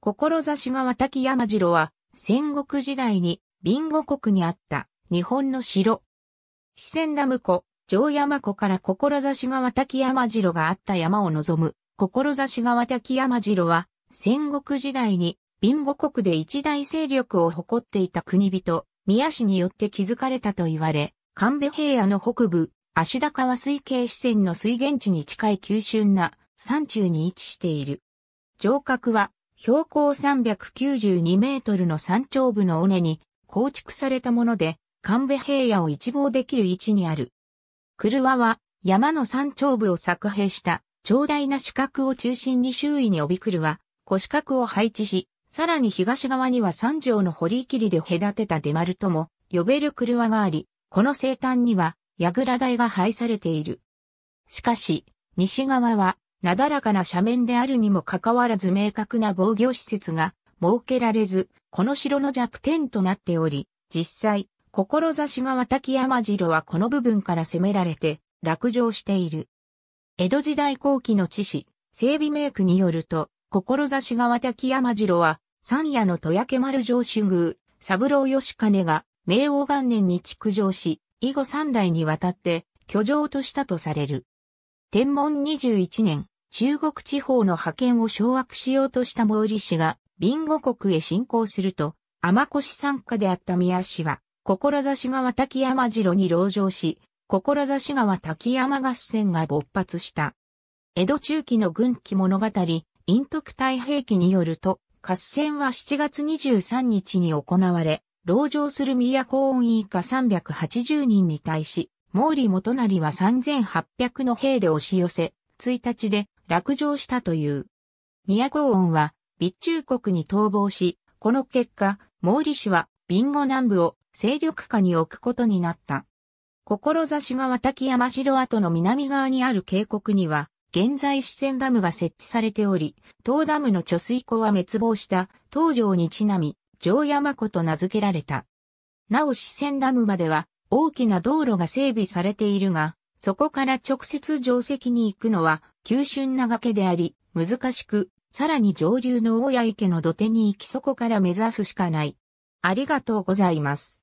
志が滝山城は、戦国時代に、ビンゴ国にあった、日本の城。四川ダム湖、城山湖から志が滝山城があった山を望む、志が滝山城は、戦国時代に、ビンゴ国で一大勢力を誇っていた国人、宮氏によって築かれたと言われ、神戸平野の北部、足高川水系四川の水源地に近い急峻な山中に位置している。城郭は標高392メートルの山頂部の尾根に構築されたもので、神戸平野を一望できる位置にある。車は山の山頂部を作兵した長大な主角を中心に周囲に帯びくるは、腰角を配置し、さらに東側には三条の堀切で隔てた出丸とも呼べる車があり、この生誕には、櫓台が配されている。しかし、西側は、なだらかな斜面であるにもかかわらず明確な防御施設が設けられず、この城の弱点となっており、実際、志が滝山城はこの部分から攻められて、落城している。江戸時代後期の知史、整備メイクによると、志が滝山城は、三夜の豊け丸城主宮、三郎義兼が、明王元年に築城し、以後三代にわたって、居城としたとされる。天文21年、中国地方の覇権を掌握しようとした毛利氏が、ビゴ国へ侵攻すると、天越参加であった宮氏は、志川滝山城に籠城し、志川滝山合戦が勃発した。江戸中期の軍記物語、陰徳太平記によると、合戦は7月23日に行われ、籠城する宮公音以下380人に対し、毛利元成は3800の兵で押し寄せ、1日で落城したという。都音は、備中国に逃亡し、この結果、毛利氏は、ビンゴ南部を勢力下に置くことになった。志が滝山城跡の南側にある渓谷には、現在四川ダムが設置されており、東ダムの貯水湖は滅亡した東城にちなみ、城山湖と名付けられた。なお四川ダムまでは大きな道路が整備されているが、そこから直接城跡に行くのは急峻な崖であり、難しく、さらに上流の大谷池の土手に行きそこから目指すしかない。ありがとうございます。